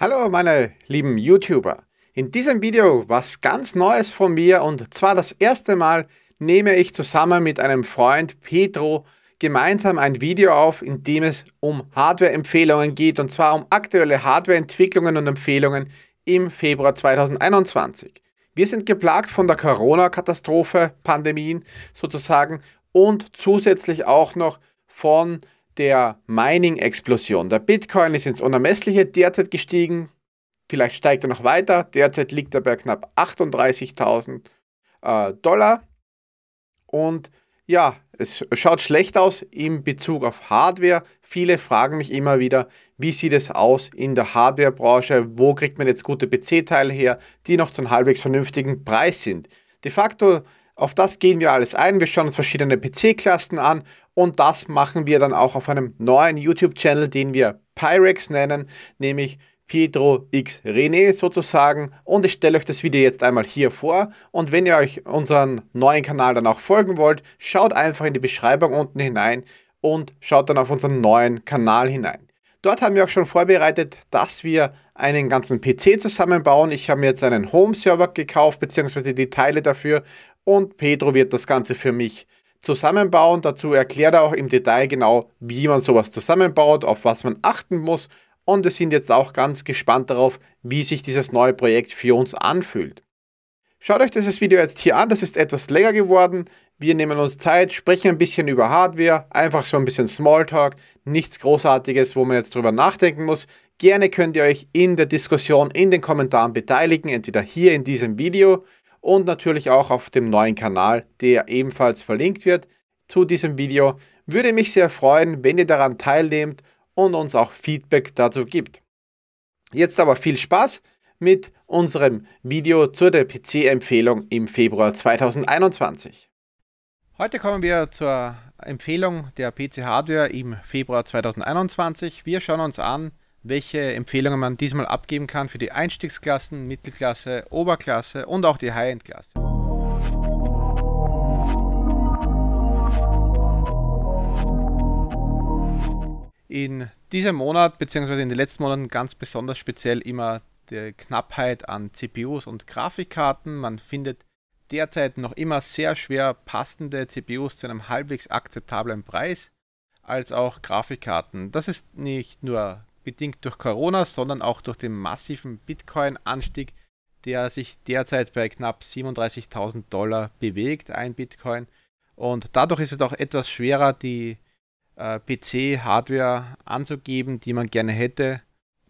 Hallo meine lieben YouTuber. In diesem Video was ganz Neues von mir und zwar das erste Mal nehme ich zusammen mit einem Freund Pedro gemeinsam ein Video auf, in dem es um Hardware-Empfehlungen geht und zwar um aktuelle Hardware-Entwicklungen und Empfehlungen im Februar 2021. Wir sind geplagt von der Corona-Katastrophe, Pandemien sozusagen und zusätzlich auch noch von der Mining-Explosion. Der Bitcoin ist ins Unermessliche derzeit gestiegen. Vielleicht steigt er noch weiter. Derzeit liegt er bei knapp 38.000 äh, Dollar. Und ja, es schaut schlecht aus in Bezug auf Hardware. Viele fragen mich immer wieder, wie sieht es aus in der Hardwarebranche? Wo kriegt man jetzt gute PC-Teile her, die noch zu einem halbwegs vernünftigen Preis sind? De facto auf das gehen wir alles ein. Wir schauen uns verschiedene PC-Klassen an und das machen wir dann auch auf einem neuen YouTube-Channel, den wir Pyrex nennen, nämlich Pietro X René sozusagen. Und ich stelle euch das Video jetzt einmal hier vor. Und wenn ihr euch unseren neuen Kanal dann auch folgen wollt, schaut einfach in die Beschreibung unten hinein und schaut dann auf unseren neuen Kanal hinein. Dort haben wir auch schon vorbereitet, dass wir einen ganzen PC zusammenbauen. Ich habe mir jetzt einen Home-Server gekauft, beziehungsweise die Teile dafür. Und Pedro wird das Ganze für mich zusammenbauen. Dazu erklärt er auch im Detail genau, wie man sowas zusammenbaut, auf was man achten muss. Und wir sind jetzt auch ganz gespannt darauf, wie sich dieses neue Projekt für uns anfühlt. Schaut euch dieses Video jetzt hier an, das ist etwas länger geworden. Wir nehmen uns Zeit, sprechen ein bisschen über Hardware, einfach so ein bisschen Smalltalk, nichts Großartiges, wo man jetzt drüber nachdenken muss. Gerne könnt ihr euch in der Diskussion in den Kommentaren beteiligen, entweder hier in diesem Video und natürlich auch auf dem neuen Kanal, der ebenfalls verlinkt wird zu diesem Video. Würde mich sehr freuen, wenn ihr daran teilnehmt und uns auch Feedback dazu gibt. Jetzt aber viel Spaß mit unserem Video zu der PC-Empfehlung im Februar 2021. Heute kommen wir zur Empfehlung der PC Hardware im Februar 2021. Wir schauen uns an, welche Empfehlungen man diesmal abgeben kann für die Einstiegsklassen, Mittelklasse, Oberklasse und auch die High-End-Klasse. In diesem Monat bzw. in den letzten Monaten ganz besonders speziell immer die Knappheit an CPUs und Grafikkarten. Man findet derzeit noch immer sehr schwer passende CPUs zu einem halbwegs akzeptablen Preis, als auch Grafikkarten. Das ist nicht nur bedingt durch Corona, sondern auch durch den massiven Bitcoin-Anstieg, der sich derzeit bei knapp 37.000 Dollar bewegt, ein Bitcoin. Und dadurch ist es auch etwas schwerer, die äh, PC-Hardware anzugeben, die man gerne hätte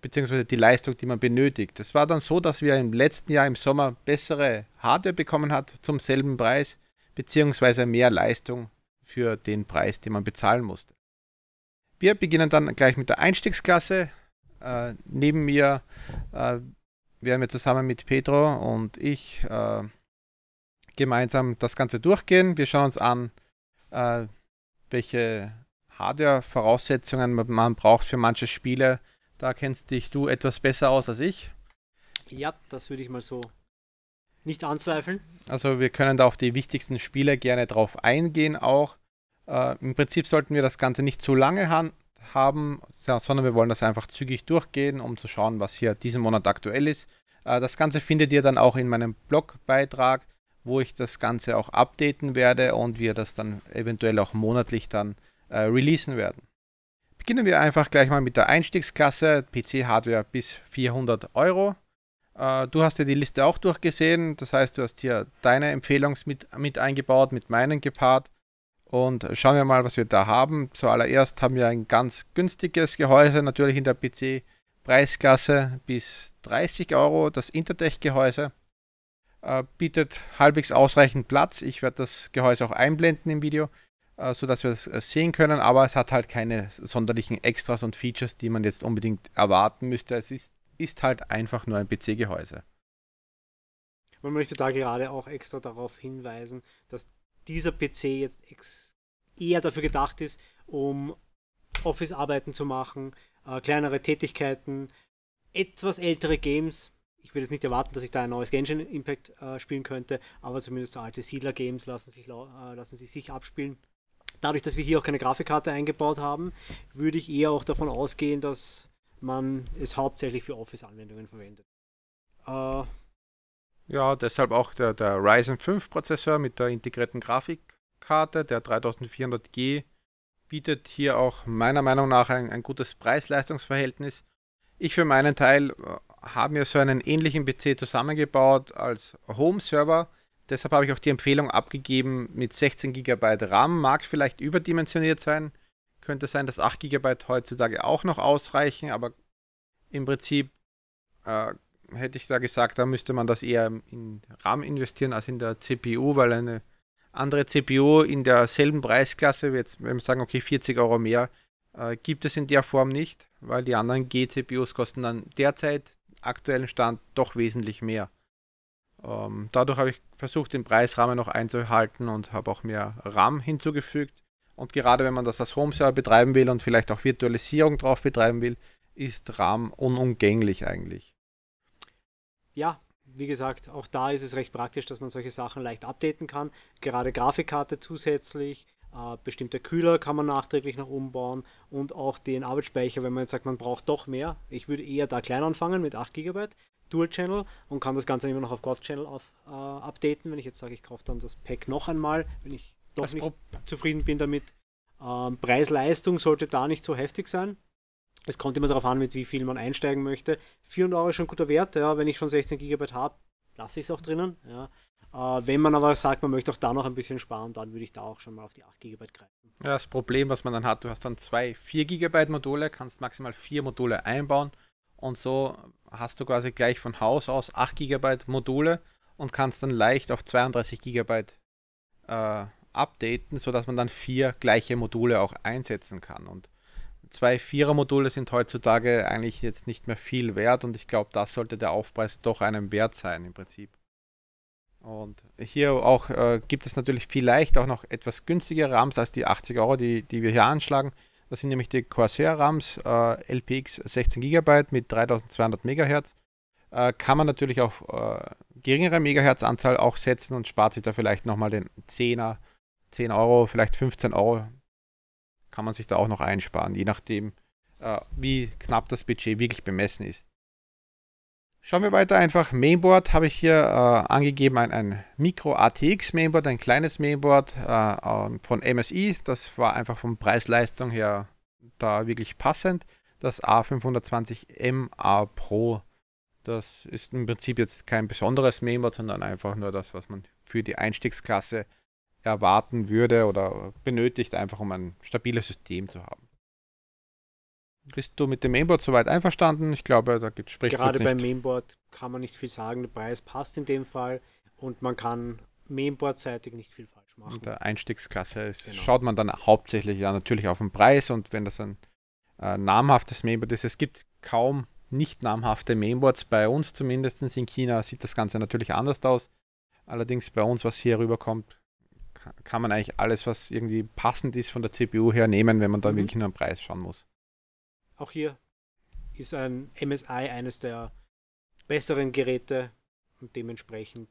beziehungsweise die Leistung, die man benötigt. Das war dann so, dass wir im letzten Jahr im Sommer bessere Hardware bekommen hat zum selben Preis, beziehungsweise mehr Leistung für den Preis, den man bezahlen musste. Wir beginnen dann gleich mit der Einstiegsklasse. Äh, neben mir äh, werden wir zusammen mit Pedro und ich äh, gemeinsam das Ganze durchgehen. Wir schauen uns an, äh, welche Hardware-Voraussetzungen man braucht für manche Spiele da kennst dich du etwas besser aus als ich. Ja, das würde ich mal so nicht anzweifeln. Also wir können da auf die wichtigsten Spiele gerne drauf eingehen auch. Äh, Im Prinzip sollten wir das Ganze nicht zu lange ha haben, sondern wir wollen das einfach zügig durchgehen, um zu schauen, was hier diesen Monat aktuell ist. Äh, das Ganze findet ihr dann auch in meinem Blogbeitrag, wo ich das Ganze auch updaten werde und wir das dann eventuell auch monatlich dann äh, releasen werden. Beginnen wir einfach gleich mal mit der Einstiegsklasse, PC-Hardware bis 400 Euro. Äh, du hast ja die Liste auch durchgesehen, das heißt, du hast hier deine Empfehlungen mit, mit eingebaut, mit meinen gepaart. Und schauen wir mal, was wir da haben. Zuallererst haben wir ein ganz günstiges Gehäuse, natürlich in der PC-Preisklasse bis 30 Euro, das Intertech-Gehäuse. Äh, bietet halbwegs ausreichend Platz. Ich werde das Gehäuse auch einblenden im Video. Äh, sodass wir es äh, sehen können, aber es hat halt keine sonderlichen Extras und Features, die man jetzt unbedingt erwarten müsste. Es ist, ist halt einfach nur ein PC-Gehäuse. Man möchte da gerade auch extra darauf hinweisen, dass dieser PC jetzt eher dafür gedacht ist, um Office-Arbeiten zu machen, äh, kleinere Tätigkeiten, etwas ältere Games. Ich würde jetzt nicht erwarten, dass ich da ein neues Genshin Impact äh, spielen könnte, aber zumindest alte Siedler-Games lassen, äh, lassen sich, sich abspielen dadurch, dass wir hier auch keine Grafikkarte eingebaut haben, würde ich eher auch davon ausgehen, dass man es hauptsächlich für Office-Anwendungen verwendet. Äh, ja, deshalb auch der, der Ryzen 5 Prozessor mit der integrierten Grafikkarte, der 3400G, bietet hier auch meiner Meinung nach ein, ein gutes Preis-Leistungs-Verhältnis. Ich für meinen Teil äh, habe mir so einen ähnlichen PC zusammengebaut als Home-Server deshalb habe ich auch die Empfehlung abgegeben mit 16 GB RAM. Mag vielleicht überdimensioniert sein. Könnte sein, dass 8 GB heutzutage auch noch ausreichen, aber im Prinzip äh, hätte ich da gesagt, da müsste man das eher in RAM investieren als in der CPU, weil eine andere CPU in derselben Preisklasse, jetzt, wenn wir sagen, okay, 40 Euro mehr, äh, gibt es in der Form nicht, weil die anderen G-CPUs kosten dann derzeit aktuellen Stand doch wesentlich mehr. Ähm, dadurch habe ich versucht, den Preisrahmen noch einzuhalten und habe auch mehr RAM hinzugefügt. Und gerade wenn man das als Home-Server betreiben will und vielleicht auch Virtualisierung drauf betreiben will, ist RAM unumgänglich eigentlich. Ja, wie gesagt, auch da ist es recht praktisch, dass man solche Sachen leicht updaten kann. Gerade Grafikkarte zusätzlich, äh, bestimmte Kühler kann man nachträglich noch umbauen und auch den Arbeitsspeicher, wenn man jetzt sagt, man braucht doch mehr. Ich würde eher da klein anfangen mit 8 GB, Dual Channel und kann das Ganze immer noch auf Golf Channel auf, äh, updaten. Wenn ich jetzt sage, ich kaufe dann das Pack noch einmal, wenn ich doch das nicht zufrieden bin damit. Ähm, Preis-Leistung sollte da nicht so heftig sein. Es kommt immer darauf an, mit wie viel man einsteigen möchte. 400 Euro ist schon guter Wert, ja. Wenn ich schon 16 GB habe, lasse ich es auch drinnen. Ja. Äh, wenn man aber sagt, man möchte auch da noch ein bisschen sparen, dann würde ich da auch schon mal auf die 8 GB greifen. Ja, das Problem, was man dann hat, du hast dann zwei 4 GB Module, kannst maximal vier Module einbauen und so hast du quasi gleich von Haus aus 8 GB Module und kannst dann leicht auf 32 GB äh, updaten, sodass man dann vier gleiche Module auch einsetzen kann. Und zwei Vierer-Module sind heutzutage eigentlich jetzt nicht mehr viel wert und ich glaube, das sollte der Aufpreis doch einem wert sein im Prinzip. Und hier auch äh, gibt es natürlich vielleicht auch noch etwas günstigere RAMs als die 80 Euro, die, die wir hier anschlagen. Das sind nämlich die Corsair RAMs äh, LPX 16 GB mit 3200 MHz. Äh, kann man natürlich auf äh, geringere Megahertz-Anzahl auch setzen und spart sich da vielleicht nochmal den 10er, 10 Euro, vielleicht 15 Euro. Kann man sich da auch noch einsparen, je nachdem, äh, wie knapp das Budget wirklich bemessen ist. Schauen wir weiter einfach. Mainboard habe ich hier äh, angegeben, ein, ein Micro ATX Mainboard, ein kleines Mainboard äh, ähm, von MSI. Das war einfach vom Preis-Leistung her da wirklich passend. Das A520MA Pro. Das ist im Prinzip jetzt kein besonderes Mainboard, sondern einfach nur das, was man für die Einstiegsklasse erwarten würde oder benötigt, einfach um ein stabiles System zu haben. Bist du mit dem Mainboard soweit einverstanden? Ich glaube, da gibt es Gerade beim Mainboard kann man nicht viel sagen. Der Preis passt in dem Fall und man kann Mainboard-seitig nicht viel falsch machen. In der Einstiegsklasse ist, genau. schaut man dann hauptsächlich ja natürlich auf den Preis und wenn das ein äh, namhaftes Mainboard ist, es gibt kaum nicht namhafte Mainboards bei uns zumindest in China sieht das Ganze natürlich anders aus. Allerdings bei uns, was hier rüberkommt, kann man eigentlich alles, was irgendwie passend ist von der CPU her, nehmen, wenn man da mhm. wirklich nur einen Preis schauen muss. Auch hier ist ein MSI eines der besseren Geräte und dementsprechend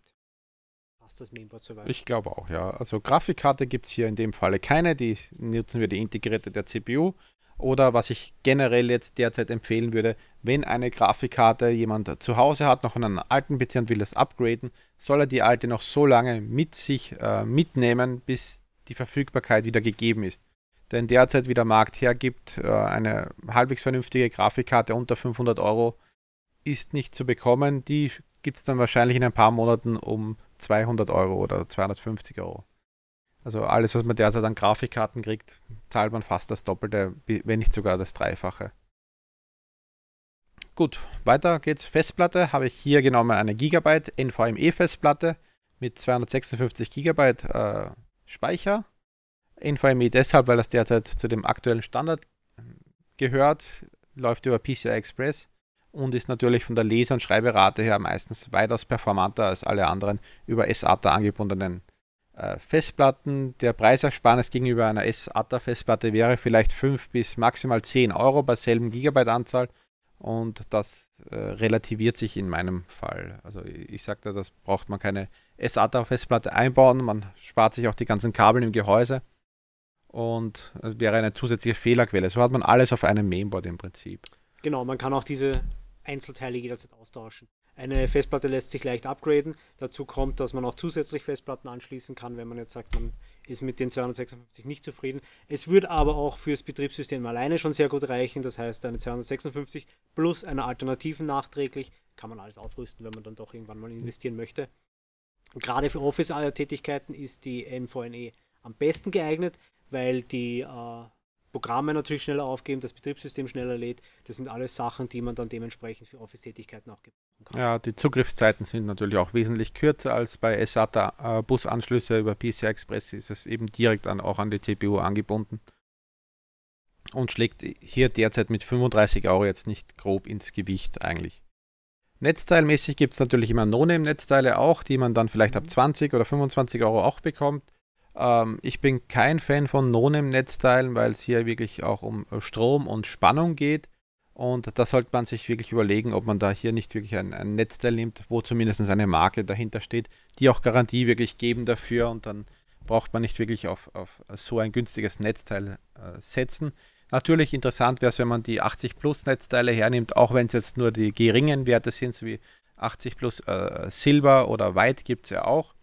passt das Mainboard soweit. Ich glaube auch, ja. Also Grafikkarte gibt es hier in dem Falle keine, die nutzen wir die integrierte der CPU. Oder was ich generell jetzt derzeit empfehlen würde, wenn eine Grafikkarte jemand zu Hause hat, noch einen alten PC und will das upgraden, soll er die alte noch so lange mit sich äh, mitnehmen, bis die Verfügbarkeit wieder gegeben ist denn derzeit, wie der Markt hergibt, äh, eine halbwegs vernünftige Grafikkarte unter 500 Euro ist nicht zu bekommen. Die gibt es dann wahrscheinlich in ein paar Monaten um 200 Euro oder 250 Euro. Also alles, was man derzeit an Grafikkarten kriegt, zahlt man fast das Doppelte, wenn nicht sogar das Dreifache. Gut, weiter geht's. Festplatte habe ich hier genommen eine Gigabyte NVMe-Festplatte mit 256 Gigabyte äh, Speicher NVMe deshalb, weil das derzeit zu dem aktuellen Standard ähm, gehört, läuft über PCI Express und ist natürlich von der Leser- und Schreiberate her meistens weitaus performanter als alle anderen über SATA angebundenen äh, Festplatten. Der Preisersparnis gegenüber einer SATA-Festplatte wäre vielleicht 5 bis maximal 10 Euro bei selben Gigabyte-Anzahl und das äh, relativiert sich in meinem Fall. Also ich, ich sagte, das braucht man keine SATA-Festplatte einbauen, man spart sich auch die ganzen Kabel im Gehäuse und es wäre eine zusätzliche Fehlerquelle. So hat man alles auf einem Mainboard im Prinzip. Genau, man kann auch diese Einzelteile jederzeit austauschen. Eine Festplatte lässt sich leicht upgraden. Dazu kommt, dass man auch zusätzlich Festplatten anschließen kann, wenn man jetzt sagt, man ist mit den 256 nicht zufrieden. Es wird aber auch fürs Betriebssystem alleine schon sehr gut reichen. Das heißt, eine 256 plus eine Alternativen nachträglich kann man alles aufrüsten, wenn man dann doch irgendwann mal investieren möchte. Gerade für Office-Tätigkeiten ist die NVNE am besten geeignet weil die äh, Programme natürlich schneller aufgeben, das Betriebssystem schneller lädt. Das sind alles Sachen, die man dann dementsprechend für Office-Tätigkeiten auch gebrauchen kann. Ja, die Zugriffszeiten sind natürlich auch wesentlich kürzer als bei SATA-Busanschlüsse. Äh, über PCI Express ist es eben direkt an, auch an die CPU angebunden und schlägt hier derzeit mit 35 Euro jetzt nicht grob ins Gewicht eigentlich. Netzteilmäßig gibt es natürlich immer No-Name-Netzteile auch, die man dann vielleicht ab 20 mhm. oder 25 Euro auch bekommt. Ähm, ich bin kein Fan von no netzteilen weil es hier wirklich auch um äh, Strom und Spannung geht. Und da sollte man sich wirklich überlegen, ob man da hier nicht wirklich ein, ein Netzteil nimmt, wo zumindest eine Marke dahinter steht, die auch Garantie wirklich geben dafür. Und dann braucht man nicht wirklich auf, auf so ein günstiges Netzteil äh, setzen. Natürlich interessant wäre es, wenn man die 80 Plus Netzteile hernimmt, auch wenn es jetzt nur die geringen Werte sind, so wie 80 Plus äh, Silber oder White gibt es ja auch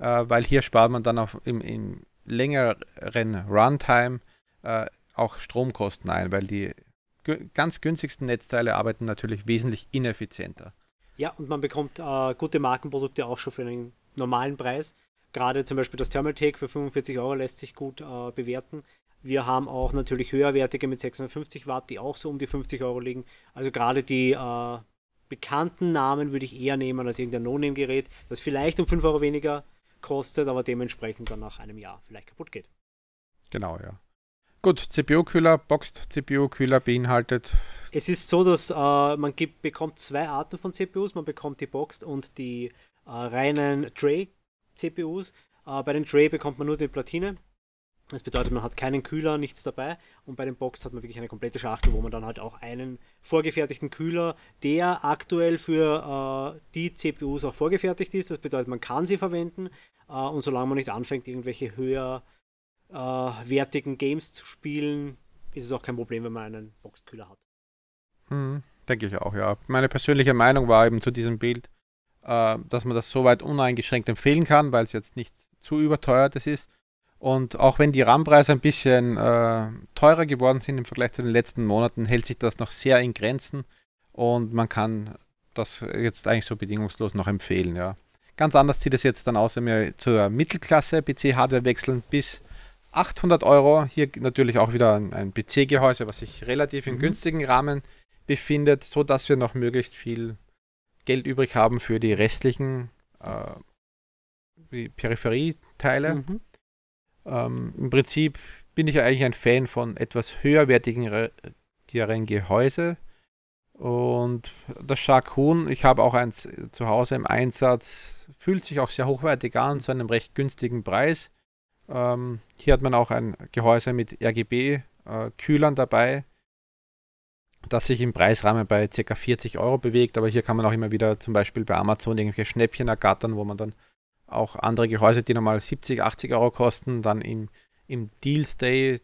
äh, weil hier spart man dann auch im, im längeren Runtime äh, auch Stromkosten ein, weil die ganz günstigsten Netzteile arbeiten natürlich wesentlich ineffizienter. Ja, und man bekommt äh, gute Markenprodukte auch schon für einen normalen Preis. Gerade zum Beispiel das Thermaltake für 45 Euro lässt sich gut äh, bewerten. Wir haben auch natürlich höherwertige mit 650 Watt, die auch so um die 50 Euro liegen. Also gerade die äh, bekannten Namen würde ich eher nehmen als irgendein No-Name-Gerät, das vielleicht um 5 Euro weniger kostet, aber dementsprechend dann nach einem Jahr vielleicht kaputt geht. Genau, ja. Gut, CPU-Kühler, Boxed CPU-Kühler beinhaltet. Es ist so, dass äh, man gibt, bekommt zwei Arten von CPUs. Man bekommt die Boxed und die äh, reinen Tray-CPUs. Äh, bei den Tray bekommt man nur die Platine das bedeutet, man hat keinen Kühler, nichts dabei. Und bei den Boxen hat man wirklich eine komplette Schachtel, wo man dann halt auch einen vorgefertigten Kühler, der aktuell für äh, die CPUs auch vorgefertigt ist. Das bedeutet, man kann sie verwenden. Äh, und solange man nicht anfängt, irgendwelche höherwertigen äh, Games zu spielen, ist es auch kein Problem, wenn man einen Boxkühler hat. Hm, denke ich auch, ja. Meine persönliche Meinung war eben zu diesem Bild, äh, dass man das soweit uneingeschränkt empfehlen kann, weil es jetzt nicht zu überteuert ist und auch wenn die RAM-Preise ein bisschen äh, teurer geworden sind im Vergleich zu den letzten Monaten, hält sich das noch sehr in Grenzen und man kann das jetzt eigentlich so bedingungslos noch empfehlen. Ja. Ganz anders sieht es jetzt dann aus, wenn wir zur Mittelklasse PC-Hardware wechseln bis 800 Euro. Hier natürlich auch wieder ein, PC-Gehäuse, was sich relativ im mhm. günstigen Rahmen befindet, sodass wir noch möglichst viel Geld übrig haben für die restlichen äh, Peripherieteile. Mhm. Ähm, Im Prinzip bin ich ja eigentlich ein Fan von etwas höherwertigeren Gehäuse. Und das Shark Huhn, ich habe auch eins äh, zu Hause im Einsatz, fühlt sich auch sehr hochwertig an, zu einem recht günstigen Preis. Ähm, hier hat man auch ein Gehäuse mit RGB-Kühlern äh, dabei, das sich im Preisrahmen bei ca. 40 Euro bewegt, aber hier kann man auch immer wieder zum Beispiel bei Amazon irgendwelche Schnäppchen ergattern, wo man dann auch andere Gehäuse, die normal 70, 80 Euro kosten, dann im, im Deal Stay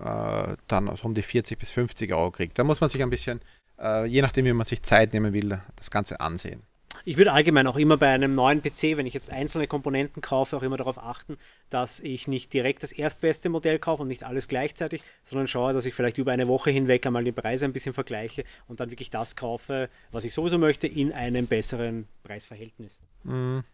äh, dann so um die 40 bis 50 Euro kriegt. Da muss man sich ein bisschen, äh, je nachdem, wie man sich Zeit nehmen will, das Ganze ansehen. Ich würde allgemein auch immer bei einem neuen PC, wenn ich jetzt einzelne Komponenten kaufe, auch immer darauf achten, dass ich nicht direkt das erstbeste Modell kaufe und nicht alles gleichzeitig, sondern schaue, dass ich vielleicht über eine Woche hinweg einmal die Preise ein bisschen vergleiche und dann wirklich das kaufe, was ich sowieso möchte, in einem besseren Preisverhältnis. Mhm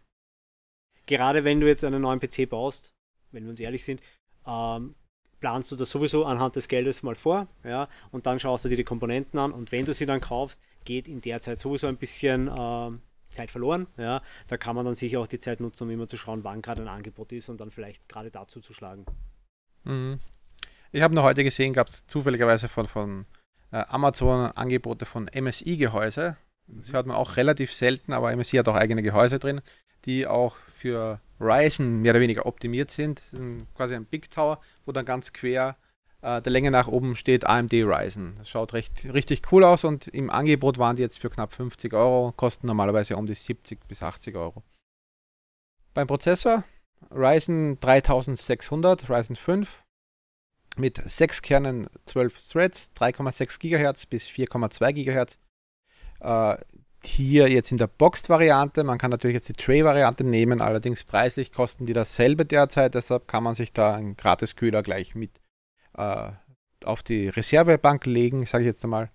gerade wenn du jetzt einen neuen PC baust, wenn wir uns ehrlich sind, ähm, planst du das sowieso anhand des Geldes mal vor, ja, und dann schaust du dir die Komponenten an und wenn du sie dann kaufst, geht in der Zeit sowieso ein bisschen ähm, Zeit verloren. Ja. Da kann man dann sicher auch die Zeit nutzen, um immer zu schauen, wann gerade ein Angebot ist und dann vielleicht gerade dazu zu schlagen. Mhm. Ich habe noch heute gesehen, gab es zufälligerweise von, von äh, Amazon Angebote von MSI-Gehäuse. Das hört man auch relativ selten, aber MSI hat auch eigene Gehäuse drin die auch für Ryzen mehr oder weniger optimiert sind. Das ist quasi ein Big Tower, wo dann ganz quer äh, der Länge nach oben steht AMD Ryzen. Das schaut recht, richtig cool aus und im Angebot waren die jetzt für knapp 50 Euro, kosten normalerweise um die 70 bis 80 Euro. Beim Prozessor Ryzen 3600, Ryzen 5 mit 6 Kernen, 12 Threads, 3,6 GHz bis 4,2 GHz. Äh, hier jetzt in der Boxed-Variante. Man kann natürlich jetzt die Tray-Variante nehmen, allerdings preislich kosten die dasselbe derzeit, deshalb kann man sich da einen Gratis-Kühler gleich mit äh, auf die Reservebank legen, sage ich jetzt einmal.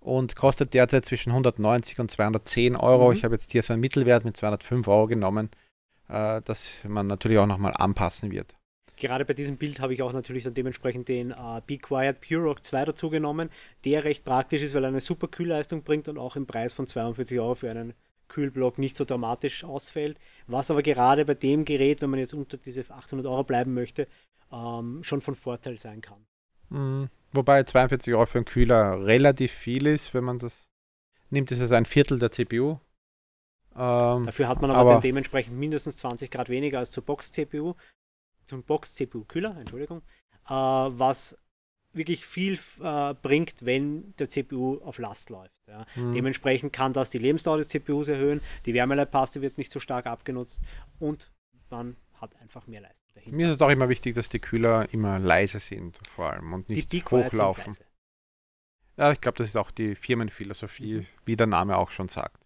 Und kostet derzeit zwischen 190 und 210 Euro. Mhm. Ich habe jetzt hier so einen Mittelwert mit 205 Euro genommen, äh, dass man natürlich auch nochmal anpassen wird gerade bei diesem Bild habe ich auch natürlich dann dementsprechend den äh, Be Quiet Pure Rock 2 dazu genommen, der recht praktisch ist, weil er eine super Kühlleistung bringt und auch im Preis von 42 Euro für einen Kühlblock nicht so dramatisch ausfällt. Was aber gerade bei dem Gerät, wenn man jetzt unter diese 800 Euro bleiben möchte, ähm, schon von Vorteil sein kann. Mhm. Wobei 42 Euro für einen Kühler relativ viel ist, wenn man das nimmt, ist es ein Viertel der CPU. Ähm, Dafür hat man aber, aber, dann dementsprechend mindestens 20 Grad weniger als zur Box-CPU zum Box CPU Kühler, Entschuldigung, äh, was wirklich viel äh, bringt, wenn der CPU auf Last läuft. Ja. Mhm. Dementsprechend kann das die Lebensdauer des CPUs erhöhen, die Wärmeleitpaste wird nicht so stark abgenutzt und man hat einfach mehr Leistung dahinter. Mir ist es auch immer wichtig, dass die Kühler immer leise sind, vor allem und nicht die hochlaufen. Ja, ich glaube, das ist auch die Firmenphilosophie, mhm. wie der Name auch schon sagt.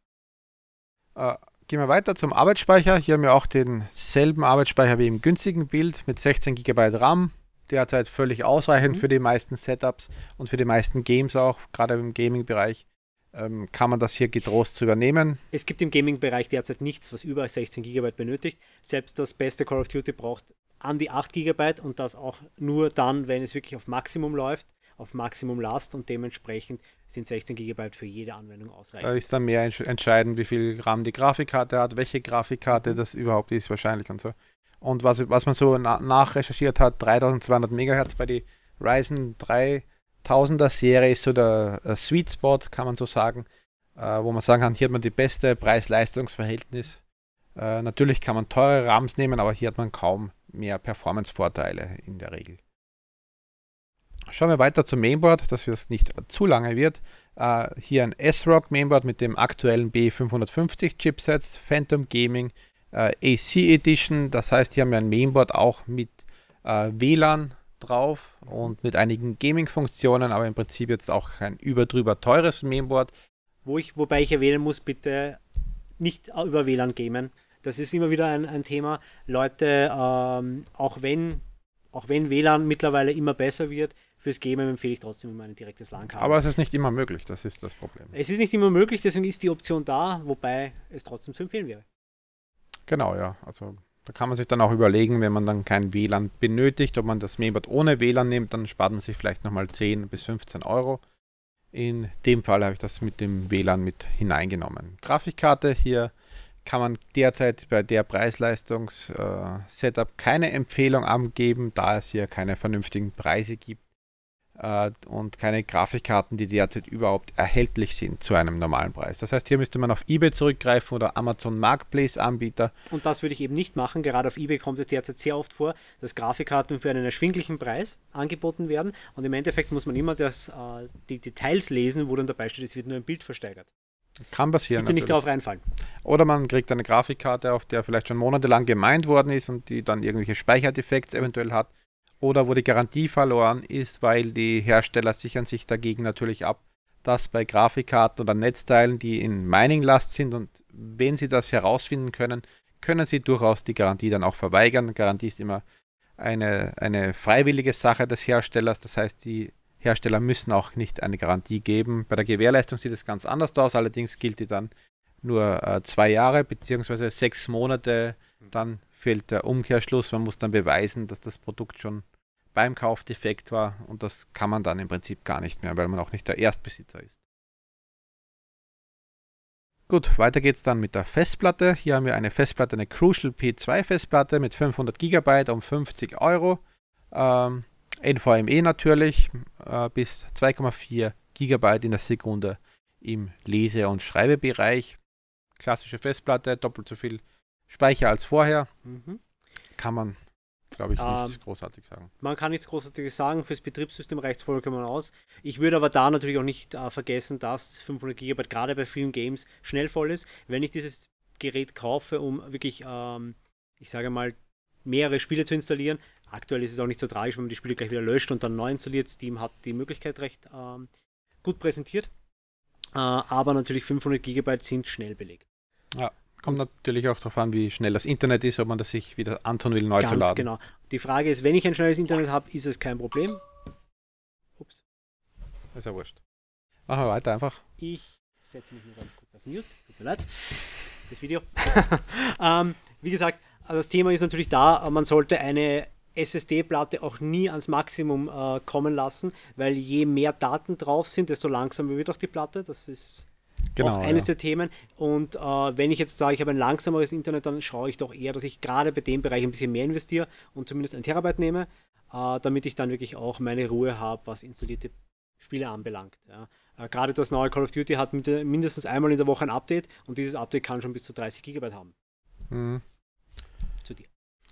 Äh, Gehen wir weiter zum Arbeitsspeicher. Hier haben wir auch denselben Arbeitsspeicher wie im günstigen Bild mit 16 GB RAM. Derzeit völlig ausreichend mhm. für die meisten Setups und für die meisten Games auch, gerade im Gaming-Bereich ähm, kann man das hier getrost zu übernehmen. Es gibt im Gaming-Bereich derzeit nichts, was über 16 GB benötigt. Selbst das beste Call of Duty braucht an die 8 GB und das auch nur dann, wenn es wirklich auf Maximum läuft auf Maximum Last und dementsprechend sind 16 GB für jede Anwendung ausreichend. Da ist dann mehr entscheidend, wie viel RAM die Grafikkarte hat, welche Grafikkarte mhm. das überhaupt ist wahrscheinlich und so. Und was, was man so na nachrecherchiert hat, 3200 MHz bei die Ryzen 3000er Serie ist so der, der Sweet Spot, kann man so sagen, äh, wo man sagen kann, hier hat man die beste Preis-Leistungs-Verhältnis. Äh, natürlich kann man teure RAMs nehmen, aber hier hat man kaum mehr Performance-Vorteile in der Regel. Schauen wir weiter zum Mainboard, dass es nicht zu lange wird. Äh, hier ein S-Rock Mainboard mit dem aktuellen B550 Chipset, Phantom Gaming äh, AC Edition. Das heißt, hier haben wir ein Mainboard auch mit äh, WLAN drauf und mit einigen Gaming-Funktionen, aber im Prinzip jetzt auch ein überdrüber teures Mainboard. Wo ich, wobei ich erwähnen muss, bitte nicht über WLAN gamen. Das ist immer wieder ein, ein Thema. Leute, ähm, auch wenn auch wenn WLAN mittlerweile immer besser wird, Fürs Gamen empfehle ich trotzdem immer ein direktes LAN-Kabel. Aber es ist nicht immer möglich, das ist das Problem. Es ist nicht immer möglich, deswegen ist die Option da, wobei es trotzdem zu empfehlen wäre. Genau, ja. Also da kann man sich dann auch überlegen, wenn man dann kein WLAN benötigt, ob man das Mainboard ohne WLAN nimmt, dann spart man sich vielleicht nochmal 10 bis 15 Euro. In dem Fall habe ich das mit dem WLAN mit hineingenommen. Grafikkarte hier kann man derzeit bei der Preis-Leistungs-Setup äh, keine Empfehlung angeben, da es hier keine vernünftigen Preise gibt. Äh, und keine Grafikkarten, die derzeit überhaupt erhältlich sind zu einem normalen Preis. Das heißt, hier müsste man auf eBay zurückgreifen oder Amazon Marketplace Anbieter. Und das würde ich eben nicht machen. Gerade auf eBay kommt es derzeit sehr oft vor, dass Grafikkarten für einen erschwinglichen Preis angeboten werden und im Endeffekt muss man immer das, äh, die Details lesen, wo dann dabei steht, es wird nur ein Bild versteigert. Kann passieren. Bitte nicht darauf reinfallen. Oder man kriegt eine Grafikkarte, auf der vielleicht schon monatelang gemeint worden ist und die dann irgendwelche Speicherdefekte eventuell hat oder wo die Garantie verloren ist, weil die Hersteller sichern sich dagegen natürlich ab, dass bei Grafikkarten oder Netzteilen, die in Mining-Last sind und wenn sie das herausfinden können, können sie durchaus die Garantie dann auch verweigern. Garantie ist immer eine, eine freiwillige Sache des Herstellers, das heißt, die Hersteller müssen auch nicht eine Garantie geben. Bei der Gewährleistung sieht es ganz anders aus, allerdings gilt die dann nur äh, zwei Jahre bzw. sechs Monate. Dann fehlt der Umkehrschluss, man muss dann beweisen, dass das Produkt schon beim Kauf defekt war und das kann man dann im Prinzip gar nicht mehr, weil man auch nicht der Erstbesitzer ist. Gut, weiter geht's dann mit der Festplatte. Hier haben wir eine Festplatte, eine Crucial P2 Festplatte mit 500 GB um 50 Euro. Ähm, NVMe natürlich, äh, bis 2,4 GB in der Sekunde im Lese- und Schreibebereich. Klassische Festplatte, doppelt so viel Speicher als vorher. Mhm. Kann man glaube ich, nichts ähm, großartig sagen. Man kann nichts Großartiges sagen, fürs Betriebssystem reicht es vollkommen aus. Ich würde aber da natürlich auch nicht äh, vergessen, dass 500 GB gerade bei vielen Games schnell voll ist. Wenn ich dieses Gerät kaufe, um wirklich, ähm, ich sage mal, mehrere Spiele zu installieren, aktuell ist es auch nicht so tragisch, wenn man die Spiele gleich wieder löscht und dann neu installiert. Steam hat die Möglichkeit recht ähm, gut präsentiert. Äh, aber natürlich 500 GB sind schnell belegt. Ja. Kommt natürlich auch darauf an, wie schnell das Internet ist, ob man das sich wieder antun will, neu Ganz zu laden. genau. Die Frage ist, wenn ich ein schnelles Internet habe, ist es kein Problem? Ups. Ist ja wurscht. Machen wir weiter einfach. Ich setze mich nur ganz kurz auf Mute, tut mir leid, das Video. ähm, wie gesagt, also das Thema ist natürlich da, man sollte eine SSD-Platte auch nie ans Maximum äh, kommen lassen, weil je mehr Daten drauf sind, desto langsamer wird auch die Platte. Das ist genau, auch eines ja. der Themen. Und äh, wenn ich jetzt sage, ich habe ein langsameres Internet, dann schaue ich doch eher, dass ich gerade bei dem Bereich ein bisschen mehr investiere und zumindest ein Terabyte nehme, äh, damit ich dann wirklich auch meine Ruhe habe, was installierte Spiele anbelangt. Ja. Äh, gerade das neue Call of Duty hat mit, äh, mindestens einmal in der Woche ein Update und dieses Update kann schon bis zu 30 GB haben. Mhm. Zu dir.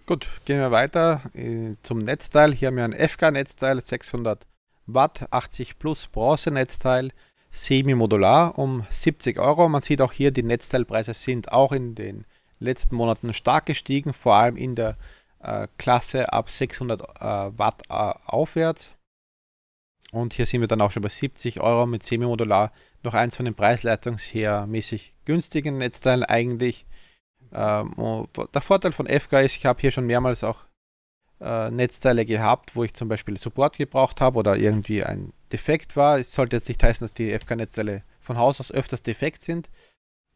Gut, gehen wir weiter äh, zum Netzteil. Hier haben wir ein FK-Netzteil, 600 Watt, 80 plus Bronze-Netzteil semi-modular um 70 Euro. Man sieht auch hier, die Netzteilpreise sind auch in den letzten Monaten stark gestiegen, vor allem in der äh, Klasse ab 600 äh, Watt äh, aufwärts. Und hier sind wir dann auch schon bei 70 Euro mit semi-modular. Noch eins von den preis her mäßig günstigen Netzteilen eigentlich. Ähm, der Vorteil von FK ist, ich habe hier schon mehrmals auch äh, Netzteile gehabt, wo ich zum Beispiel Support gebraucht habe oder irgendwie ein defekt war. Es sollte jetzt nicht heißen, dass die FK-Netzteile von Haus aus öfters defekt sind.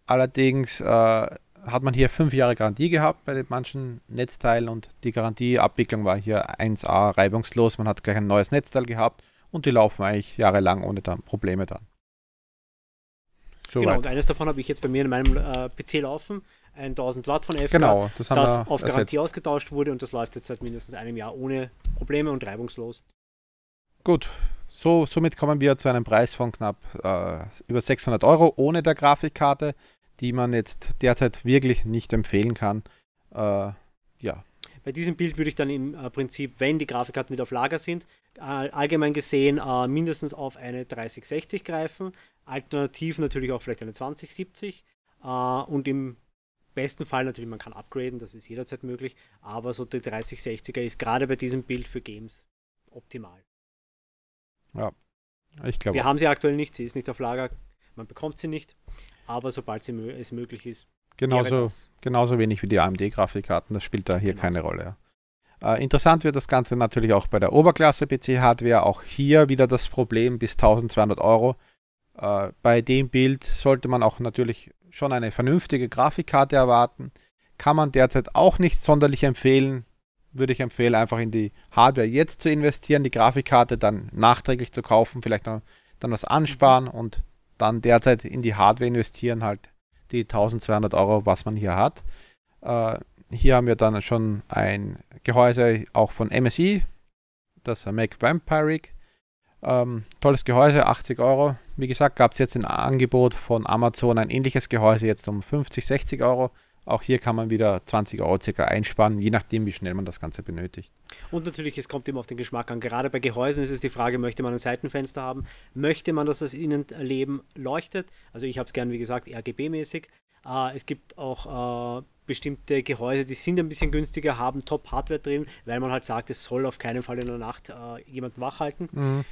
Allerdings äh, hat man hier fünf Jahre Garantie gehabt bei manchen Netzteilen und die Garantieabwicklung war hier 1A reibungslos. Man hat gleich ein neues Netzteil gehabt und die laufen eigentlich jahrelang ohne dann Probleme dann. genau, und eines davon habe ich jetzt bei mir in meinem äh, PC laufen, 1000 Watt von FK, genau, das, das auf Garantie ersetzt. ausgetauscht wurde und das läuft jetzt seit mindestens einem Jahr ohne Probleme und reibungslos. Gut, so, somit kommen wir zu einem Preis von knapp äh, über 600 Euro ohne der Grafikkarte, die man jetzt derzeit wirklich nicht empfehlen kann. Äh, ja. Bei diesem Bild würde ich dann im äh, Prinzip, wenn die Grafikkarten wieder auf Lager sind, allgemein gesehen äh, mindestens auf eine 3060 greifen, alternativ natürlich auch vielleicht eine 2070 äh, und im besten Fall natürlich, man kann upgraden, das ist jederzeit möglich, aber so die 3060er ist gerade bei diesem Bild für Games optimal. Ja, ich glaube. Wir auch. haben sie aktuell nicht, sie ist nicht auf Lager, man bekommt sie nicht, aber sobald sie mö es möglich ist. Genauso, genauso wenig wie die AMD-Grafikkarten, das spielt da hier genau. keine Rolle. Ja. Äh, interessant wird das Ganze natürlich auch bei der Oberklasse PC-Hardware. Auch hier wieder das Problem bis 1200 Euro. Äh, bei dem Bild sollte man auch natürlich schon eine vernünftige Grafikkarte erwarten. Kann man derzeit auch nicht sonderlich empfehlen würde ich empfehlen, einfach in die Hardware jetzt zu investieren, die Grafikkarte dann nachträglich zu kaufen, vielleicht dann, dann was ansparen und dann derzeit in die Hardware investieren, halt die 1200 Euro, was man hier hat. Äh, hier haben wir dann schon ein Gehäuse auch von MSI, das Mac Vampire Rig. Ähm, tolles Gehäuse, 80 Euro. Wie gesagt, gab es jetzt ein Angebot von Amazon, ein ähnliches Gehäuse jetzt um 50, 60 Euro. Auch hier kann man wieder 20 Euro circa einsparen, je nachdem, wie schnell man das Ganze benötigt. Und natürlich, es kommt immer auf den Geschmack an. Gerade bei Gehäusen ist es die Frage, möchte man ein Seitenfenster haben? Möchte man, dass das Innenleben leuchtet? Also ich habe es gern, wie gesagt, RGB-mäßig. Uh, ah, es gibt auch uh, bestimmte Gehäuse, die sind ein bisschen günstiger, haben Top-Hardware drin, weil man halt sagt, es soll auf keinen Fall in der Nacht uh, äh, jemanden wachhalten. Mhm.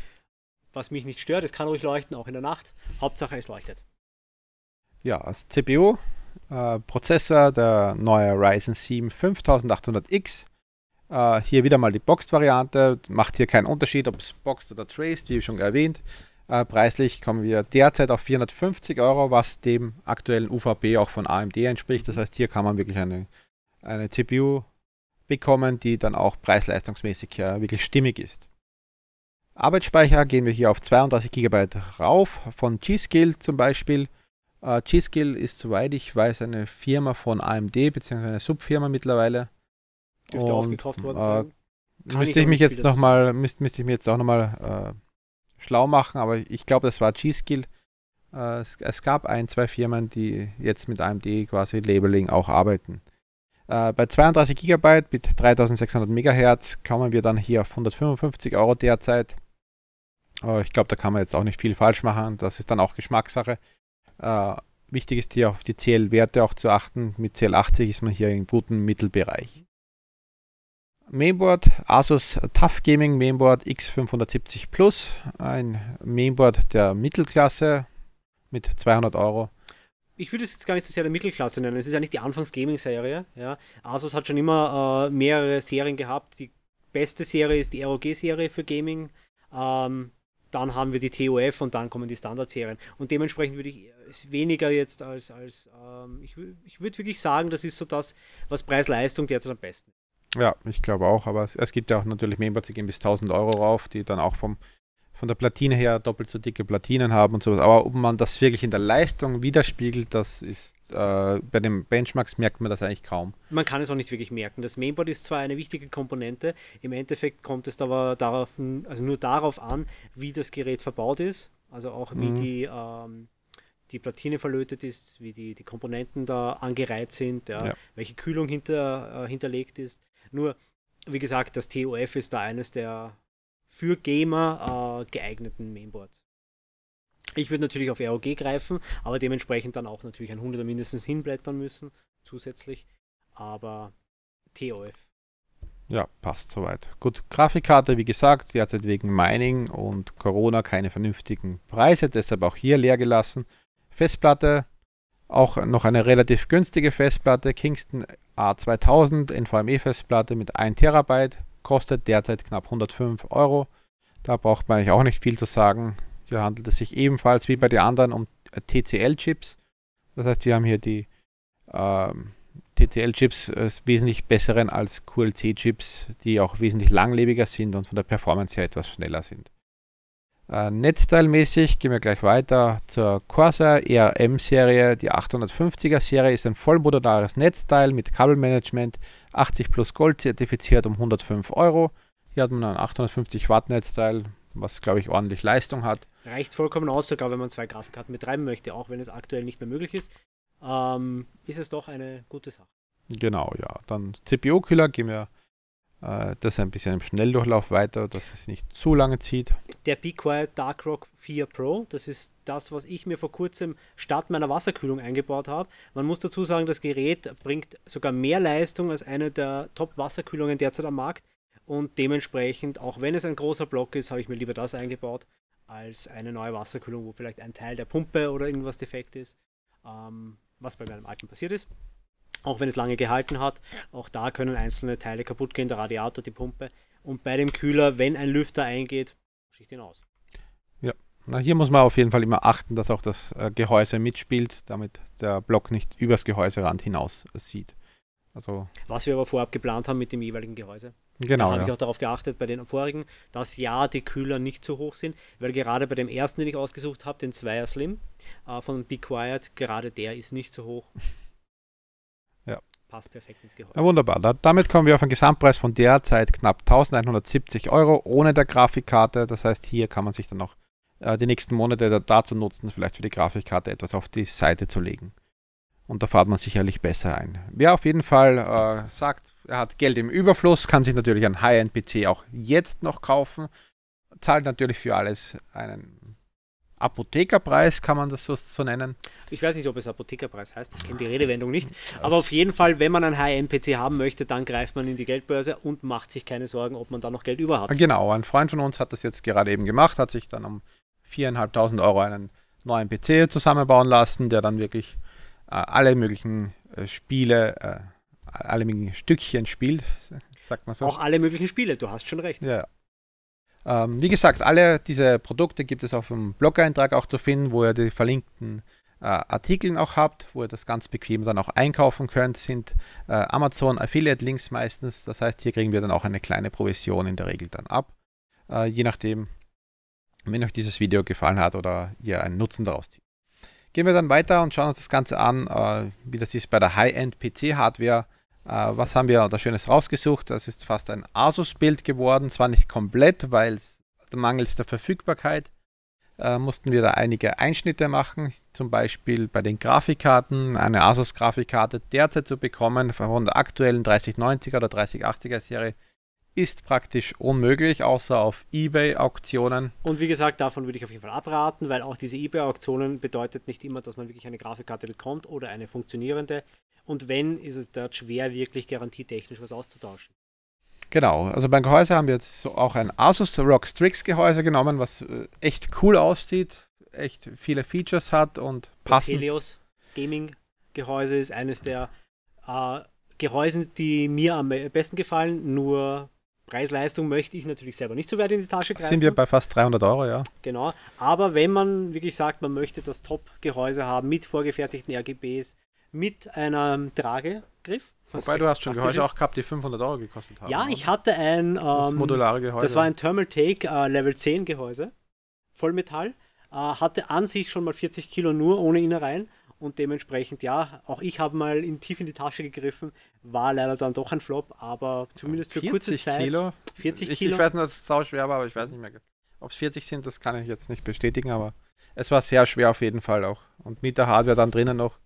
Was mich nicht stört, es kann ruhig leuchten, auch in der Nacht. Hauptsache, es leuchtet. Ja, als CPU äh, Prozessor, der neue Ryzen 7 5800X. Äh, hier wieder mal die Boxed-Variante, macht hier keinen Unterschied, ob es Boxed oder Traced, wie schon erwähnt. Äh, preislich kommen wir derzeit auf 450 Euro, was dem aktuellen UVP auch von AMD entspricht. Das heißt, hier kann man wirklich eine, eine CPU bekommen, die dann auch preisleistungsmäßig äh, wirklich stimmig ist. Arbeitsspeicher gehen wir hier auf 32 GB rauf, von G-Skill zum Beispiel. Äh, G-Skill ist, soweit ich weiß, eine Firma von AMD, beziehungsweise eine Subfirma mittlerweile. Dürfte und, aufgekauft worden äh, sein. müsste ich, ich mich jetzt nochmal, müsste, müsste ich mir jetzt auch nochmal äh, schlau machen, aber ich glaube, das war G-Skill. Äh, es, es, gab ein, zwei Firmen, die jetzt mit AMD quasi Labeling auch arbeiten. Äh, bei 32 GB mit 3600 MHz kommen wir dann hier auf 155 Euro derzeit. Äh, ich glaube, da kann man jetzt auch nicht viel falsch machen. Das ist dann auch Geschmackssache. Äh, wichtig ist hier auf die CL-Werte auch zu achten. Mit CL80 ist man hier im guten Mittelbereich. Mainboard Asus Tough Gaming Mainboard X570 Plus, ein Mainboard der Mittelklasse mit 200 Euro ich würde es jetzt gar nicht so sehr der Mittelklasse nennen. Es ist ja nicht die Anfangs-Gaming-Serie. Ja. Asus hat schon immer äh, mehrere Serien gehabt. Die beste Serie ist die ROG-Serie für Gaming. Ähm, dann haben wir die TOF und dann kommen die Standardserien. Und dementsprechend würde ich äh, es weniger jetzt als, als ähm, ich, ich würde wirklich sagen, das ist so das, was Preis-Leistung derzeit am besten ist. Ja, ich glaube auch, aber es, es gibt ja auch natürlich Member, die gehen bis 1000 Euro rauf, die dann auch vom, von der Platine her doppelt so dicke Platinen haben und sowas. Aber ob man das wirklich in der Leistung widerspiegelt, das ist äh, bei den Benchmarks merkt man das eigentlich kaum. Man kann es auch nicht wirklich merken. Das Mainboard ist zwar eine wichtige Komponente, im Endeffekt kommt es aber darauf, also nur darauf an, wie das Gerät verbaut ist, also auch wie mhm. die, ähm, die Platine verlötet ist, wie die, die Komponenten da angereiht sind, ja, ja. welche Kühlung hinter, äh, hinterlegt ist. Nur, wie gesagt, das TOF ist da eines der für Gamer äh, geeigneten Mainboards. Ich würde natürlich auf ROG greifen, aber dementsprechend dann auch natürlich ein 100er mindestens hinblättern müssen, zusätzlich. Aber TOF. Ja, passt soweit. Gut, Grafikkarte, wie gesagt, derzeit wegen Mining und Corona keine vernünftigen Preise, deshalb auch hier leer gelassen. Festplatte, auch noch eine relativ günstige Festplatte, Kingston A2000 NVMe-Festplatte mit 1 Terabyte, kostet derzeit knapp 105 Euro. Da braucht man eigentlich auch nicht viel zu sagen. Hierfür handelt es sich ebenfalls wie bei den anderen um TCL-Chips. Das heißt, wir haben hier die ähm, TCL-Chips äh, wesentlich besseren als QLC-Chips, die auch wesentlich langlebiger sind und von der Performance her etwas schneller sind. Äh, Netzteilmäßig gehen wir gleich weiter zur Corsair e ERM-Serie. Die 850er-Serie ist ein vollmodulares Netzteil mit Kabelmanagement, 80 plus Gold zertifiziert um 105 Euro. Hier hat man ein 850 Watt Netzteil, was glaube ich ordentlich Leistung hat. Reicht vollkommen aus, sogar wenn man zwei Grafikkarten betreiben möchte, auch wenn es aktuell nicht mehr möglich ist, ähm, ist es doch eine gute Sache. Genau, ja. Dann cpu kühler gehen wir äh, das ein bisschen im Schnelldurchlauf weiter, dass es nicht zu lange zieht. Der Be Quiet Dark Rock 4 Pro, das ist das, was ich mir vor kurzem statt meiner Wasserkühlung eingebaut habe. Man muss dazu sagen, das Gerät bringt sogar mehr Leistung als eine der Top-Wasserkühlungen derzeit am Markt. Und dementsprechend, auch wenn es ein großer Block ist, habe ich mir lieber das eingebaut, als eine neue Wasserkühlung, wo vielleicht ein Teil der Pumpe oder irgendwas defekt ist, ähm, was bei meinem alten passiert ist. Auch wenn es lange gehalten hat, auch da können einzelne Teile kaputt gehen, der Radiator, die Pumpe. Und bei dem Kühler, wenn ein Lüfter eingeht, schicht ihn aus. Ja, Na, hier muss man auf jeden Fall immer achten, dass auch das äh, Gehäuse mitspielt, damit der Block nicht übers Gehäuserand hinaus sieht. Also Was wir aber vorab geplant haben mit dem jeweiligen Gehäuse. Genau. Da habe ja. ich auch darauf geachtet bei den vorigen, dass ja die Kühler nicht zu hoch sind, weil gerade bei dem ersten, den ich ausgesucht habe, den Zweier Slim äh, von Be Quiet, gerade der ist nicht so hoch. ja. Passt perfekt ins Gehäuse. Ja, wunderbar. Da, damit kommen wir auf einen Gesamtpreis von derzeit knapp 1170 Euro ohne der Grafikkarte. Das heißt, hier kann man sich dann auch äh, die nächsten Monate dazu nutzen, vielleicht für die Grafikkarte etwas auf die Seite zu legen. Und da fahrt man sicherlich besser ein. Wer auf jeden Fall äh, sagt, er hat Geld im Überfluss, kann sich natürlich einen High-End-PC auch jetzt noch kaufen. Zahlt natürlich für alles einen Apothekerpreis, kann man das so, so nennen. Ich weiß nicht, ob es Apothekerpreis heißt, ich kenne die Redewendung nicht. Aber auf jeden Fall, wenn man einen High-End-PC haben möchte, dann greift man in die Geldbörse und macht sich keine Sorgen, ob man da noch Geld über hat. Genau, ein Freund von uns hat das jetzt gerade eben gemacht, hat sich dann um 4.500 Euro einen neuen PC zusammenbauen lassen, der dann wirklich äh, alle möglichen äh, Spiele, äh, alle möglichen Stückchen spielt, sagt man so. Auch alle möglichen Spiele, du hast schon recht. Ja. Ähm, wie gesagt, alle diese Produkte gibt es auf dem Blog-Eintrag auch zu finden, wo ihr die verlinkten äh, Artikeln auch habt, wo ihr das ganz bequem dann auch einkaufen könnt, sind äh, Amazon Affiliate Links meistens. Das heißt, hier kriegen wir dann auch eine kleine Provision in der Regel dann ab. Äh, je nachdem, wenn euch dieses Video gefallen hat oder ihr einen Nutzen daraus zieht. Gehen wir dann weiter und schauen uns das Ganze an, äh, wie das ist bei der High-End-PC-Hardware. Äh, was haben wir da Schönes rausgesucht? Das ist fast ein Asus-Bild geworden, zwar nicht komplett, weil mangels der Verfügbarkeit äh, mussten wir da einige Einschnitte machen, zum Beispiel bei den Grafikkarten, eine Asus-Grafikkarte derzeit zu bekommen von der aktuellen 3090er oder 3080er Serie ist praktisch unmöglich, außer auf eBay-Auktionen. Und wie gesagt, davon würde ich auf jeden Fall abraten, weil auch diese eBay-Auktionen bedeutet nicht immer, dass man wirklich eine Grafikkarte bekommt oder eine funktionierende. Und wenn, ist es dort schwer, wirklich garantietechnisch was auszutauschen. Genau, also beim Gehäuse haben wir jetzt auch ein Asus ROG Strix Gehäuse genommen, was äh, echt cool aussieht, echt viele Features hat und passt. Das Helios Gaming Gehäuse ist eines der äh, Gehäusen, die mir am besten gefallen, nur Preis-Leistung möchte ich natürlich selber nicht so weit in die Tasche greifen. Sind wir bei fast 300 Euro, ja. Genau. Aber wenn man wirklich sagt, man möchte das Top-Gehäuse haben mit vorgefertigten RGBs, mit einem Tragegriff. Wobei du hast schon Gehäuse ist. auch gehabt, die 500 Euro gekostet haben. Ja, ich hatte ein... Ähm, modulare Gehäuse. Das war ein Thermal Take äh, Level 10 Gehäuse. Vollmetall. Äh, hatte an sich schon mal 40 Kilo nur ohne Innereien und dementsprechend, ja, auch ich habe mal in, tief in die Tasche gegriffen, war leider dann doch ein Flop, aber zumindest für kurze Zeit. Kilo? 40 ich, Kilo? Ich weiß nicht, dass es sau schwer war, aber ich weiß nicht mehr, ob es 40 sind, das kann ich jetzt nicht bestätigen, aber es war sehr schwer auf jeden Fall auch. Und mit der Hardware dann drinnen noch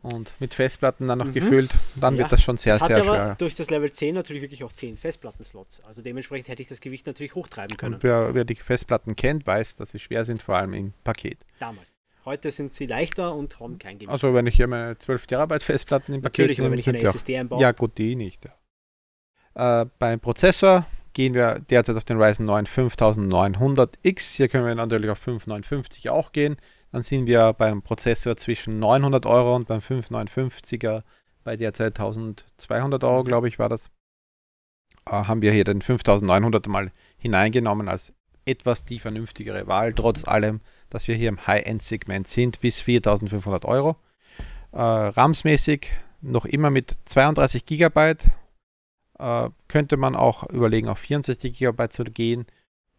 und mit Festplatten dann noch mhm. gefüllt, dann ja. wird das schon sehr, das sehr schwer. durch das Level 10 natürlich wirklich auch 10 Festplatten-Slots. Also dementsprechend hätte ich das Gewicht natürlich hochtreiben können. Und wer, wer die Festplatten kennt, weiß, dass sie schwer sind, vor allem im Paket. Damals. Heute sind sie leichter und haben kein Gewicht. Also wenn ich hier meine 12 Terabyte Festplatten im Paket Natürlich, wenn ich eine SSD einbaue. Ja gut, die nicht. Äh, beim Prozessor gehen wir derzeit auf den Ryzen 9 5900X. Hier können wir natürlich auf 5950 auch gehen. Dann sind wir beim Prozessor zwischen 900 Euro und beim 5950er bei derzeit 1200 Euro, glaube ich, war das. Äh, haben wir hier den 5900 mal hineingenommen als etwas die vernünftigere Wahl, trotz allem dass wir hier im High-End-Segment sind bis 4500 Euro. Äh, rams noch immer mit 32 GB. Äh, könnte man auch überlegen, auf 64 GB zu gehen.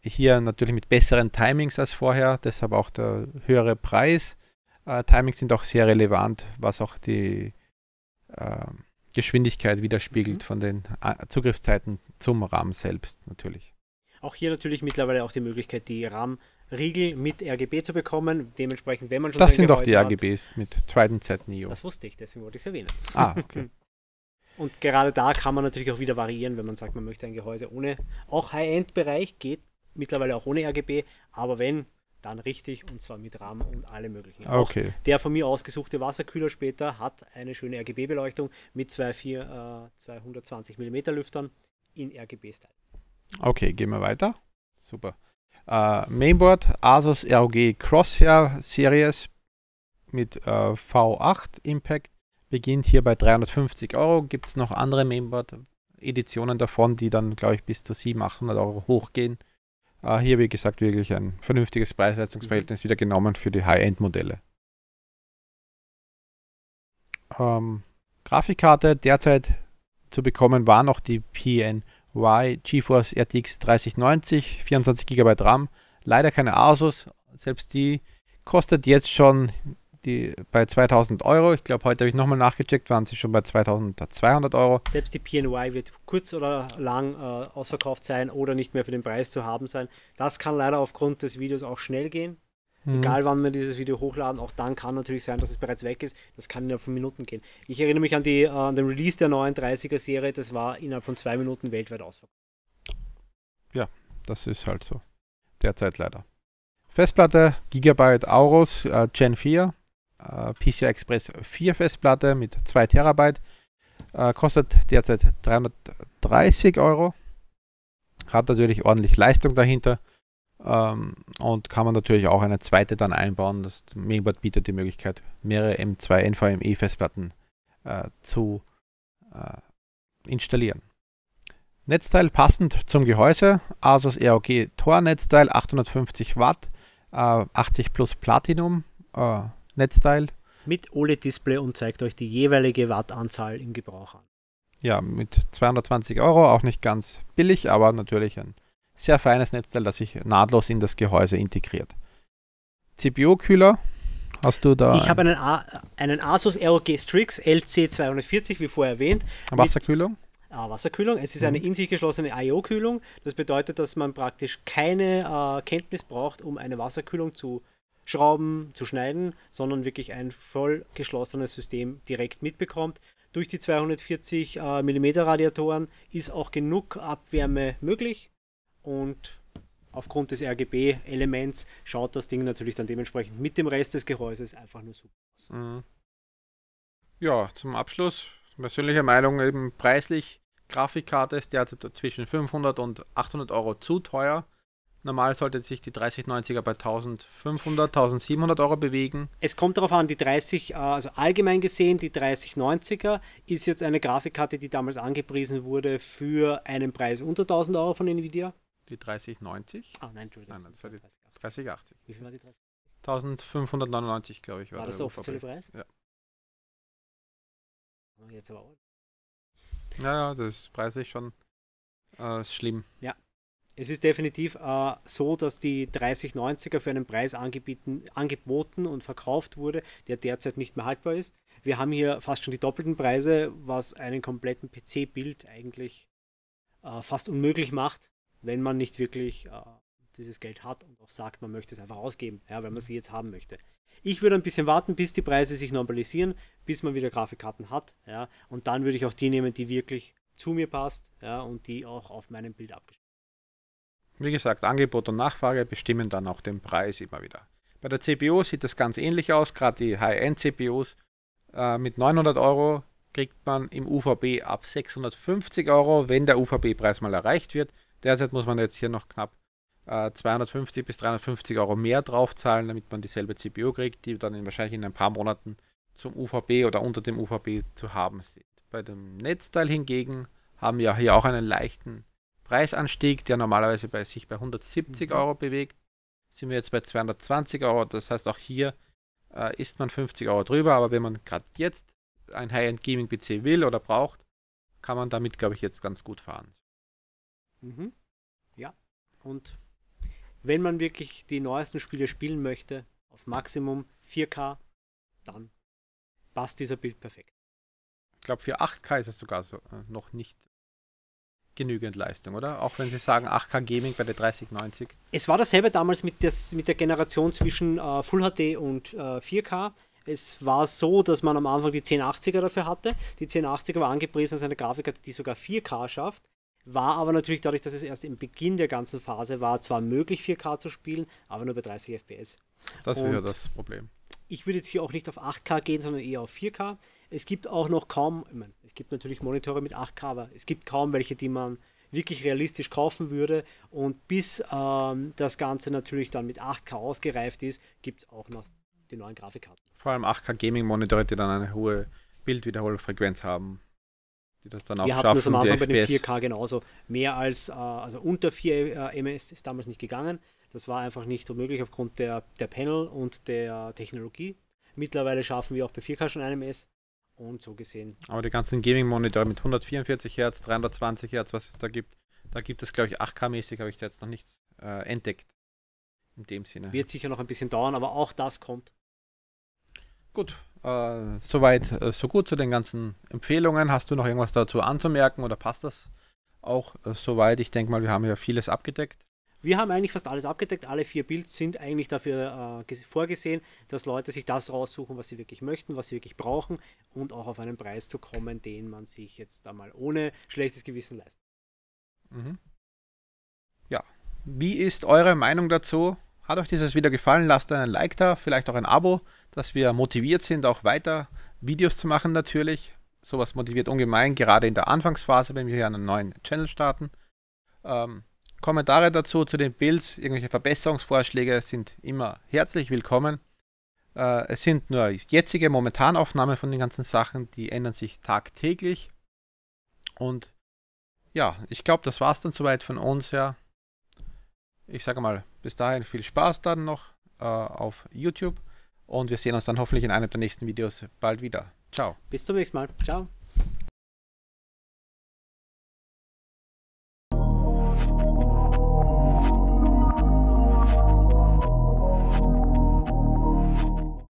Hier natürlich mit besseren Timings als vorher, deshalb auch der höhere Preis. Äh, Timings sind auch sehr relevant, was auch die äh, Geschwindigkeit widerspiegelt mhm. von den äh, Zugriffszeiten zum RAM selbst natürlich. Auch hier natürlich mittlerweile auch die Möglichkeit, die RAM Riegel mit RGB zu bekommen. Dementsprechend, wenn man schon. Das sind Gehäuse doch die RGBs mit Trident Z Neo. Das wusste ich, deswegen wollte ich es erwähnen. Ah, okay. Und gerade da kann man natürlich auch wieder variieren, wenn man sagt, man möchte ein Gehäuse ohne. Auch High-End-Bereich geht mittlerweile auch ohne RGB, aber wenn, dann richtig und zwar mit RAM und alle möglichen. Okay. Auch der von mir ausgesuchte Wasserkühler später hat eine schöne RGB-Beleuchtung mit zwei, vier, äh, 220 mm Lüftern in RGB-Style. Okay, gehen wir weiter. Super äh, Mainboard, Asus ROG Crosshair Series mit äh, V8 Impact beginnt hier bei 350 Euro. Gibt es noch andere Mainboard-Editionen davon, die dann, glaube ich, bis zu 700, 800 Euro hochgehen. Äh, hier, wie gesagt, wirklich ein vernünftiges Preis-Leistungs-Verhältnis mhm. wieder genommen für die High-End-Modelle. Ähm, Grafikkarte derzeit zu bekommen war noch die PN Y GeForce RTX 3090, 24 GB RAM. Leider keine Asus, selbst die kostet jetzt schon die bei 2000 Euro. Ich glaube, heute habe ich nochmal nachgecheckt, waren sie schon bei 2200 Euro. Selbst die PNY wird kurz oder lang äh, ausverkauft sein oder nicht mehr für den Preis zu haben sein. Das kann leider aufgrund des Videos auch schnell gehen. Mhm. Egal wann wir dieses Video hochladen, auch dann kann natürlich sein, dass es bereits weg ist. Das kann innerhalb von Minuten gehen. Ich erinnere mich an, die, äh, an den Release der neuen 30er-Serie, das war innerhalb von zwei Minuten weltweit ausverkauft. Ja, das ist halt so. Derzeit leider. Festplatte, Gigabyte Aorus äh, Gen 4, äh, PCI Express 4 Festplatte mit 2 Terabyte, äh, kostet derzeit 330 Euro, hat natürlich ordentlich Leistung dahinter ähm, und kann man natürlich auch eine zweite dann einbauen. Das Mainboard bietet die Möglichkeit, mehrere M2 NVMe-Festplatten äh, zu äh, installieren. Netzteil passend zum Gehäuse, Asus ROG Tor Netzteil 850 Watt, äh, 80 plus Platinum äh, Netzteil. Mit OLED-Display und zeigt euch die jeweilige Wattanzahl im Gebrauch an. Ja, mit 220 Euro, auch nicht ganz billig, aber natürlich ein sehr feines Netzteil, das sich nahtlos in das Gehäuse integriert. CPU-Kühler hast du da. Ich habe einen, einen Asus ROG Strix LC240, wie vorher erwähnt. Wasserkühlung? Ah, Wasserkühlung. Es ist eine mhm. in sich geschlossene IO-Kühlung. Das bedeutet, dass man praktisch keine äh, Kenntnis braucht, um eine Wasserkühlung zu schrauben, zu schneiden, sondern wirklich ein voll geschlossenes System direkt mitbekommt. Durch die 240 äh, mm Radiatoren ist auch genug Abwärme möglich und aufgrund des RGB-Elements schaut das Ding natürlich dann dementsprechend mit dem Rest des Gehäuses einfach nur super aus. Mhm. Ja, zum Abschluss, persönliche Meinung eben preislich. Grafikkarte ist derzeit zwischen 500 und 800 Euro zu teuer. Normal sollte sich die 3090er bei 1500, 1700 Euro bewegen. Es kommt darauf an, die 30, äh, also allgemein gesehen, die 3090er ist jetzt eine Grafikkarte, die damals angepriesen wurde für einen Preis unter 1000 Euro von Nvidia die 3090. Ah, nein, Entschuldigung. Nein, das war die 3080. 3080. Wie viel war die 30? 1599, glaube ich, war, war das der offizielle Preis? Ja. Ah, jetzt aber auch. Naja, das Preis ist schon äh, schlimm. Ja. Es ist definitiv äh, so, dass die 3090er für einen Preis angeboten und verkauft wurde, der derzeit nicht mehr haltbar ist. Wir haben hier fast schon die doppelten Preise, was einen kompletten PC-Bild eigentlich äh, fast unmöglich macht wenn man nicht wirklich äh, dieses Geld hat und auch sagt, man möchte es einfach ausgeben, ja, weil man mhm. sie jetzt haben möchte. Ich würde ein bisschen warten, bis die Preise sich normalisieren, bis man wieder Grafikkarten hat, ja, und dann würde ich auch die nehmen, die wirklich zu mir passt, ja, und die auch auf meinem Bild abgeschlossen. Wie gesagt, Angebot und Nachfrage bestimmen dann auch den Preis immer wieder. Bei der CPU sieht das ganz ähnlich aus, gerade die High-End-CPUs. Äh, mit 900 Euro kriegt man im UVB ab 650 Euro, wenn der UVB-Preis mal erreicht wird. Derzeit muss man jetzt hier noch knapp äh, 250 bis 350 Euro mehr draufzahlen, damit man dieselbe CPU kriegt, die dann in, wahrscheinlich in ein paar Monaten zum UVB oder unter dem UVB zu haben sind. Bei dem Netzteil hingegen haben wir hier auch einen leichten Preisanstieg, der normalerweise bei sich bei 170 mhm. Euro bewegt. Sind wir jetzt bei 220 Euro, das heißt auch hier äh, ist man 50 Euro drüber, aber wenn man gerade jetzt ein High-End Gaming PC will oder braucht, kann man damit, glaube ich, jetzt ganz gut fahren. Mhm. Ja. Und wenn man wirklich die neuesten Spiele spielen möchte, auf Maximum 4K, dann passt dieser Bild perfekt. Ich glaube, für 8K ist es sogar so, äh, noch nicht genügend Leistung, oder? Auch wenn Sie sagen 8K Gaming bei der 3090. Es war dasselbe damals mit, des, mit der Generation zwischen äh, Full HD und äh, 4K. Es war so, dass man am Anfang die 1080er dafür hatte. Die 1080er war angepriesen als eine Grafikkarte, die sogar 4K schafft. War aber natürlich dadurch, dass es erst im Beginn der ganzen Phase war, zwar möglich 4K zu spielen, aber nur bei 30 FPS. Das ist ja das Problem. Ich würde jetzt hier auch nicht auf 8K gehen, sondern eher auf 4K. Es gibt auch noch kaum, ich meine, es gibt natürlich Monitore mit 8K, aber es gibt kaum welche, die man wirklich realistisch kaufen würde. Und bis ähm, das Ganze natürlich dann mit 8K ausgereift ist, gibt es auch noch die neuen Grafikkarten. Vor allem 8K Gaming-Monitore, die dann eine hohe Bildwiederholfrequenz haben die das dann auch Wir schaffen. Wir hatten das am Anfang bei den 4K genauso. Mehr als, äh, also unter 4 äh, MS ist damals nicht gegangen. Das war einfach nicht möglich aufgrund der, der Panel und der Technologie. Mittlerweile schaffen wir auch bei 4K schon 1 MS und so gesehen. Aber die ganzen gaming monitor mit 144 Hertz, 320 Hertz, was es da gibt, da gibt es glaube ich 8K-mäßig, habe ich da jetzt noch nichts äh, entdeckt. In dem Sinne. Wird sicher noch ein bisschen dauern, aber auch das kommt. Gut, äh, soweit, äh, so gut zu den ganzen Empfehlungen. Hast du noch irgendwas dazu anzumerken oder passt das auch äh, soweit? Ich denke mal, wir haben ja vieles abgedeckt. Wir haben eigentlich fast alles abgedeckt. Alle vier Builds sind eigentlich dafür äh, vorgesehen, dass Leute sich das raussuchen, was sie wirklich möchten, was sie wirklich brauchen und auch auf einen Preis zu kommen, den man sich jetzt einmal ohne schlechtes Gewissen leistet. Mhm. Ja, wie ist eure Meinung dazu? Hat euch dieses Video gefallen, lasst einen Like da, vielleicht auch ein Abo, dass wir motiviert sind, auch weiter Videos zu machen natürlich. Sowas motiviert ungemein, gerade in der Anfangsphase, wenn wir hier einen neuen Channel starten. Ähm, Kommentare dazu zu den Builds, irgendwelche Verbesserungsvorschläge sind immer herzlich willkommen. Äh, es sind nur jetzige Momentanaufnahmen von den ganzen Sachen, die ändern sich tagtäglich. Und ja, ich glaube, das war es dann soweit von uns, ja ich sage mal, bis dahin viel Spaß dann noch äh, auf YouTube und wir sehen uns dann hoffentlich in einem der nächsten Videos bald wieder. Ciao. Bis zum nächsten Mal. Ciao.